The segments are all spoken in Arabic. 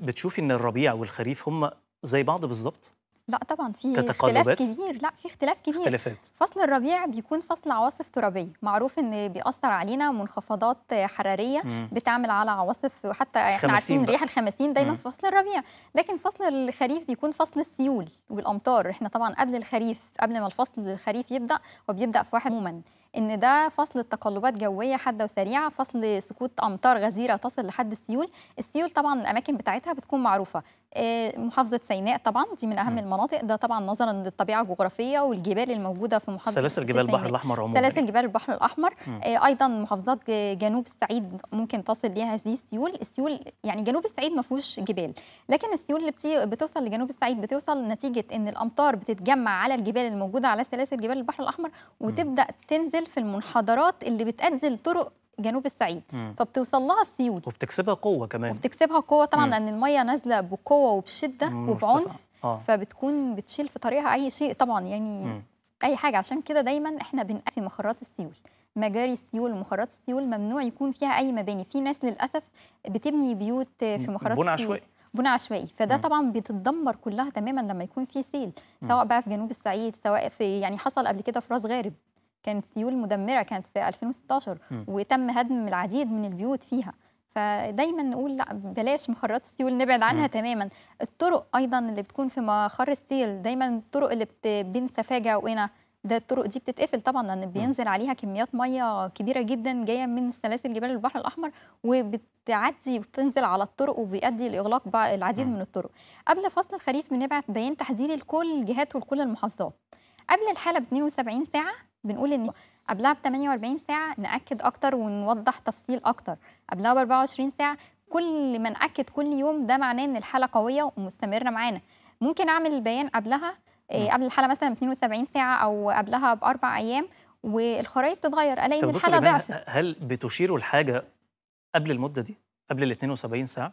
بتشوفي ان الربيع والخريف هم زي بعض بالظبط لا طبعا في اختلاف كبير لا في اختلاف كبير اختلافات. فصل الربيع بيكون فصل عواصف ترابيه معروف ان بيأثر علينا منخفضات حراريه مم. بتعمل على عواصف وحتى احنا عارفين ريح الخمسين دايما مم. في فصل الربيع لكن فصل الخريف بيكون فصل السيول والامطار احنا طبعا قبل الخريف قبل ما الفصل الخريف يبدا وبيبدا في واحد عموما ان ده فصل تقلبات جويه حاده وسريعه فصل سكوت امطار غزيره تصل لحد السيول السيول طبعا الاماكن بتاعتها بتكون معروفه آه، محافظه سيناء طبعا دي من اهم م. المناطق ده طبعا نظرا للطبيعه الجغرافيه والجبال الموجوده في محافظه سلاسل جبال البحر الاحمر عموما سلاسل جبال البحر الاحمر آه، ايضا محافظات جنوب الصعيد ممكن تصل ليها هذه السيول السيول يعني جنوب الصعيد ما فيهوش جبال لكن السيول اللي بتوصل لجنوب الصعيد بتوصل نتيجه ان الامطار بتتجمع على الجبال الموجوده على سلاسل جبال البحر الاحمر وتبدا تنزل في المنحدرات اللي بتؤدي لطرق جنوب الصعيد فبتوصل لها السيول وبتكسبها قوه كمان وبتكسبها قوه طبعا مم. لان الميه نازله بقوه وبشده مم. وبعنف آه. فبتكون بتشيل في طريقها اي شيء طبعا يعني مم. اي حاجه عشان كده دايما احنا بنقفل مخرات السيول مجاري السيول ومخرات السيول ممنوع يكون فيها اي مباني في ناس للاسف بتبني بيوت في مخرات بنا عشوائي بناء عشوائي فده طبعا بتتدمر كلها تماما لما يكون في سيل سواء بقى في جنوب الصعيد سواء في يعني حصل قبل كده في راس غارب كانت سيول مدمره كانت في 2016 وتم هدم العديد من البيوت فيها فدايما نقول لا بلاش مخرات السيول نبعد عنها م. تماما الطرق ايضا اللي بتكون في مخر السيل دايما الطرق اللي بت... بين سفاجه وقنا ده الطرق دي بتتقفل طبعا لان بينزل عليها كميات ميه كبيره جدا جايه من سلاسل جبال البحر الاحمر وبتعدي وبتنزل على الطرق وبيؤدي لاغلاق العديد من الطرق قبل فصل الخريف بنبعت بيان تحذيري لكل الجهات ولكل المحافظات قبل الحاله ب 72 ساعه بنقول ان قبلها ب 48 ساعه ناكد اكتر ونوضح تفصيل اكتر قبلها ب 24 ساعه كل ما ناكد كل يوم ده معناه ان الحاله قويه ومستمره معانا ممكن اعمل البيان قبلها آه، نعم. قبل الحاله مثلا 72 ساعه او قبلها باربع ايام والخرائط تتغير الاقي ان الحاله ضعفت هل بتشيروا لحاجه قبل المده دي قبل ال 72 ساعه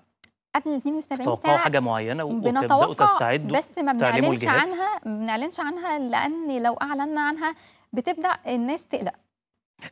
قبل ال 72 ساعه توقعوا حاجه معينه وبتبداوا تستعدوا بس ما بنعلنش عنها ما بنعلنش عنها لان لو اعلنا عنها بتبدا الناس تقلق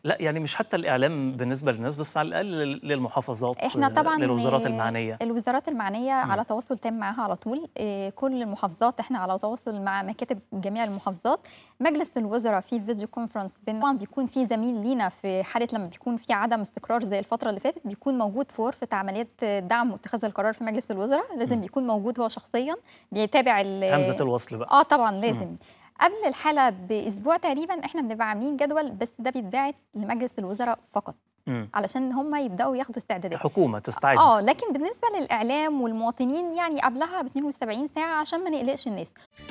لا يعني مش حتى الاعلام بالنسبه للناس بس على الاقل للمحافظات احنا طبعا للوزارات المعنيه الوزارات المعنيه م. على تواصل تام معاها على طول آه، كل المحافظات احنا على تواصل مع مكاتب جميع المحافظات مجلس الوزراء في فيديو كونفرنس طبعا بيكون في زميل لينا في حاله لما بيكون في عدم استقرار زي الفتره اللي فاتت بيكون موجود في غرفه عمليات دعم واتخاذ القرار في مجلس الوزراء لازم م. بيكون موجود هو شخصيا بيتابع همزه الوصل بقى اه طبعا لازم م. قبل الحالة بأسبوع تقريبا احنا بنبقى عاملين جدول بس ده بيتبعت لمجلس الوزراء فقط مم. علشان هم يبداوا ياخدوا استعدادات حكومه تستعد اه لكن بالنسبه للاعلام والمواطنين يعني قبلها ب 72 ساعه عشان ما نقلقش الناس